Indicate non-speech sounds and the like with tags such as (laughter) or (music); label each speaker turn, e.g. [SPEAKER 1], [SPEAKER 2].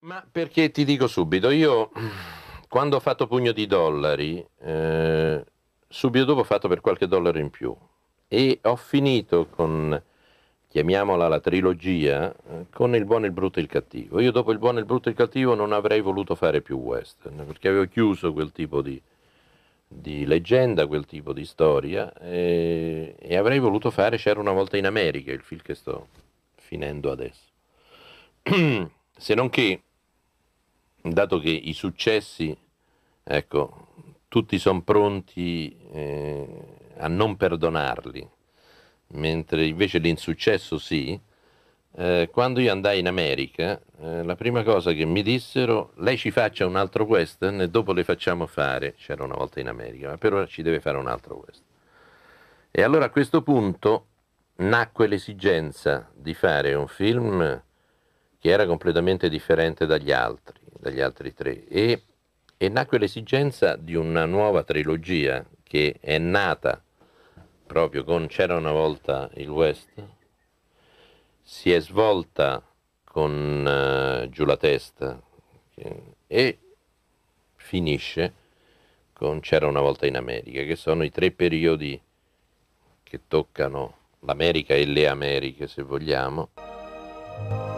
[SPEAKER 1] Ma perché ti dico subito, io quando ho fatto pugno di dollari, eh, subito dopo ho fatto per qualche dollaro in più e ho finito con, chiamiamola la trilogia, eh, con il buono, il brutto e il cattivo. Io dopo il buono, il brutto e il cattivo non avrei voluto fare più western, perché avevo chiuso quel tipo di, di leggenda, quel tipo di storia e, e avrei voluto fare C'era una volta in America, il film che sto finendo adesso. (clears throat) Se non che dato che i successi, ecco, tutti sono pronti eh, a non perdonarli, mentre invece l'insuccesso sì. Eh, quando io andai in America, eh, la prima cosa che mi dissero, lei ci faccia un altro western e dopo le facciamo fare, c'era una volta in America, ma per ora ci deve fare un altro western. E allora a questo punto nacque l'esigenza di fare un film che era completamente differente dagli altri dagli altri tre e, e nacque l'esigenza di una nuova trilogia che è nata proprio con C'era una volta il West, si è svolta con uh, Giù la testa e finisce con C'era una volta in America, che sono i tre periodi che toccano l'America e le Americhe, se vogliamo.